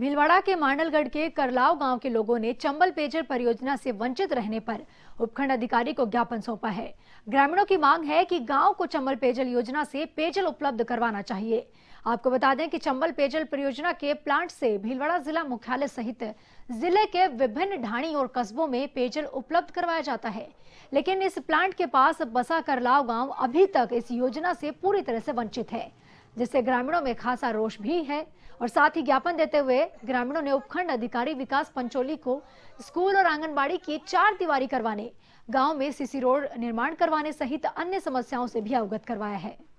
भीलवाड़ा के मांडलगढ़ के करलाव गांव के लोगों ने चंबल पेयजल परियोजना से वंचित रहने पर उपखंड अधिकारी को ज्ञापन सौंपा है ग्रामीणों की मांग है कि गांव को चंबल पेयजल योजना से पेयजल उपलब्ध करवाना चाहिए आपको बता दें कि चंबल पेयजल परियोजना के प्लांट से भीलवाड़ा जिला मुख्यालय सहित जिले के विभिन्न ढाणी और कस्बों में पेयजल उपलब्ध करवाया जाता है लेकिन इस प्लांट के पास बसा करलाव गाँव अभी तक इस योजना से पूरी तरह से वंचित है जिससे ग्रामीणों में खासा रोष भी है और साथ ही ज्ञापन देते हुए ग्रामीणों ने उपखंड अधिकारी विकास पंचोली को स्कूल और आंगनबाड़ी की चार दीवारी करवाने गांव में सीसी रोड निर्माण करवाने सहित अन्य समस्याओं से भी अवगत करवाया है